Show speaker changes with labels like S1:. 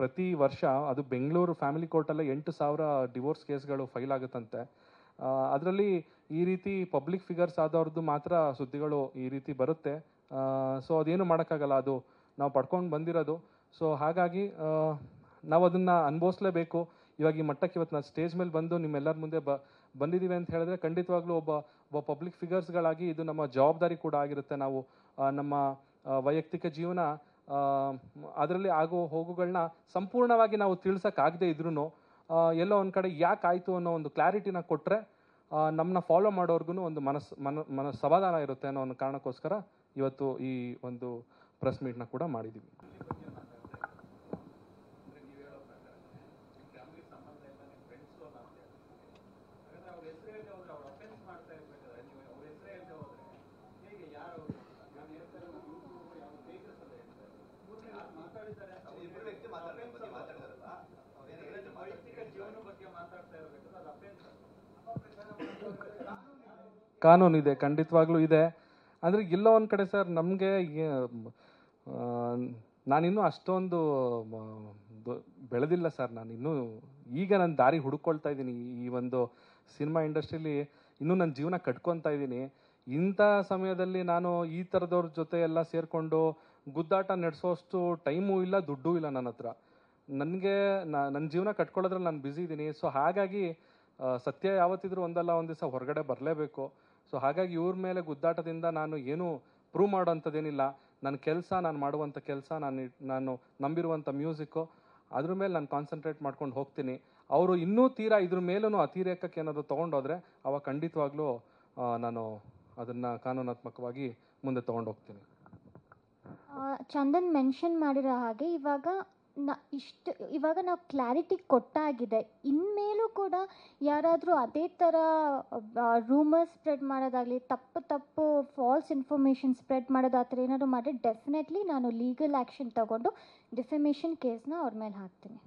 S1: ಪ್ರತಿ ವರ್ಷ ಅದು ಬೆಂಗಳೂರು ಫ್ಯಾಮಿಲಿ ಕೋರ್ಟಲ್ಲೇ ಎಂಟು ಸಾವಿರ ಡಿವೋರ್ಸ್ ಕೇಸ್ಗಳು ಫೈಲ್ ಆಗುತ್ತಂತೆ ಅದರಲ್ಲಿ ಈ ರೀತಿ ಪಬ್ಲಿಕ್ ಫಿಗರ್ಸ್ ಆದವ್ರದ್ದು ಮಾತ್ರ ಸುದ್ದಿಗಳು ಈ ರೀತಿ ಬರುತ್ತೆ ಸೊ ಅದೇನು ಮಾಡೋಕ್ಕಾಗಲ್ಲ ಅದು ನಾವು ಪಡ್ಕೊಂಡು ಬಂದಿರೋದು ಸೊ ಹಾಗಾಗಿ ನಾವು ಅದನ್ನು ಅನುಭವಿಸ್ಲೇಬೇಕು ಇವಾಗ ಈ ಮಟ್ಟಕ್ಕೆ ಇವತ್ತು ನಾನು ಸ್ಟೇಜ್ ಮೇಲೆ ಬಂದು ನಿಮ್ಮೆಲ್ಲರ ಮುಂದೆ ಬ ಬಂದಿದ್ದೀವಿ ಅಂತ ಹೇಳಿದ್ರೆ ಖಂಡಿತವಾಗ್ಲೂ ಒಬ್ಬ ಒಬ್ಬ ಪಬ್ಲಿಕ್ ಫಿಗರ್ಸ್ಗಳಾಗಿ ಇದು ನಮ್ಮ ಜವಾಬ್ದಾರಿ ಕೂಡ ಆಗಿರುತ್ತೆ ನಾವು ನಮ್ಮ ವೈಯಕ್ತಿಕ ಜೀವನ ಅದರಲ್ಲಿ ಆಗೋ ಹೋಗುಗಳನ್ನ ಸಂಪೂರ್ಣವಾಗಿ ನಾವು ತಿಳ್ಸೋಕ್ಕಾಗದೆ ಇದ್ರೂ ಎಲ್ಲೋ ಒಂದು ಕಡೆ ಯಾಕೆ ಆಯಿತು ಅನ್ನೋ ಒಂದು ಕ್ಲಾರಿಟಿನ ಕೊಟ್ಟರೆ ನಮ್ಮನ್ನ ಫಾಲೋ ಮಾಡೋರ್ಗು ಒಂದು ಮನಸ್ಸು ಮನ ಮನ ಸಮಾಧಾನ ಇರುತ್ತೆ ಅನ್ನೋ ಒಂದು ಕಾರಣಕ್ಕೋಸ್ಕರ ಇವತ್ತು ಈ ಒಂದು ಪ್ರೆಸ್ ಮೀಟ್ನ ಕೂಡ ಮಾಡಿದ್ದೀವಿ ಕಾನೂನಿದೆ ಖಂಡಿತವಾಗ್ಲೂ ಇದೆ ಅಂದರೆ ಇಲ್ಲೋ ಒಂದು ಕಡೆ ಸರ್ ನಮಗೆ ನಾನಿನ್ನೂ ಅಷ್ಟೊಂದು ಬೆಳೆದಿಲ್ಲ ಸರ್ ನಾನು ಇನ್ನೂ ಈಗ ನಾನು ದಾರಿ ಹುಡುಕೊಳ್ತಾ ಇದ್ದೀನಿ ಈ ಒಂದು ಸಿನಿಮಾ ಇಂಡಸ್ಟ್ರೀಲಿ ಇನ್ನೂ ನನ್ನ ಜೀವನ ಕಟ್ಕೊತಾ ಇದ್ದೀನಿ ಇಂಥ ಸಮಯದಲ್ಲಿ ನಾನು ಈ ಥರದವ್ರ ಜೊತೆ ಎಲ್ಲ ಸೇರಿಕೊಂಡು ಗುದ್ದಾಟ ನಡೆಸೋಷ್ಟು ಟೈಮೂ ಇಲ್ಲ ದುಡ್ಡೂ ಇಲ್ಲ ನನ್ನ ಹತ್ರ ನನಗೆ ನನ್ನ ಜೀವನ ಕಟ್ಕೊಳ್ಳೋದ್ರಲ್ಲಿ ನಾನು ಬ್ಯುಸಿ ಇದ್ದೀನಿ ಸೊ ಹಾಗಾಗಿ ಸತ್ಯ ಯಾವತ್ತಿದ್ರೂ ಒಂದಲ್ಲ ಒಂದು ದಿವಸ ಹೊರಗಡೆ ಬರಲೇಬೇಕು ಸೊ ಹಾಗಾಗಿ ಇವ್ರ ಮೇಲೆ ಗುದ್ದಾಟದಿಂದ ನಾನು ಏನೂ ಪ್ರೂವ್ ಮಾಡೋಂಥದ್ದೇನಿಲ್ಲ ನನ್ನ ಕೆಲಸ ನಾನು ಮಾಡುವಂಥ ಕೆಲಸ ನಾನು ನಾನು ನಂಬಿರುವಂಥ ಮ್ಯೂಸಿಕ್ಕು ಅದ್ರ ಮೇಲೆ ನಾನು ಕಾನ್ಸಂಟ್ರೇಟ್ ಮಾಡ್ಕೊಂಡು ಹೋಗ್ತೀನಿ ಅವರು ಇನ್ನೂ ತೀರಾ ಇದ್ರ ಮೇಲೂ ಅತಿರೇಕಕ್ಕೆ ಏನಾದರೂ ತೊಗೊಂಡೋದ್ರೆ ಅವಾಗ ಖಂಡಿತವಾಗ್ಲೂ ನಾನು ಅದನ್ನು ಕಾನೂನಾತ್ಮಕವಾಗಿ ಮುಂದೆ
S2: ಹೋಗ್ತೀನಿ ಚಂದನ್ ಮೆನ್ಷನ್ ಮಾಡಿರೋ ಹಾಗೆ ಇವಾಗ ನಾ ಇಷ್ಟು ಇವಾಗ ನಾವು ಕ್ಲಾರಿಟಿ ಕೊಟ್ಟಾಗಿದೆ ಇನ್ಮೇಲೂ ಕೂಡ ಯಾರಾದರೂ ಅದೇ ಥರ ರೂಮರ್ಸ್ ಸ್ಪ್ರೆಡ್ ಮಾಡೋದಾಗಲಿ ತಪ್ಪು ತಪ್ಪು ಫಾಲ್ಸ್ ಇನ್ಫಾರ್ಮೇಷನ್ ಸ್ಪ್ರೆಡ್ ಮಾಡೋದು ಆ ಥರ ಏನಾದರೂ ಮಾಡಿದ್ರೆ ಡೆಫಿನೆಟ್ಲಿ ನಾನು ಲೀಗಲ್ ಆ್ಯಕ್ಷನ್ ತಗೊಂಡು ಡಿಫಮೇಷನ್ ಕೇಸನ್ನ ಅವ್ರ ಮೇಲೆ ಹಾಕ್ತೀನಿ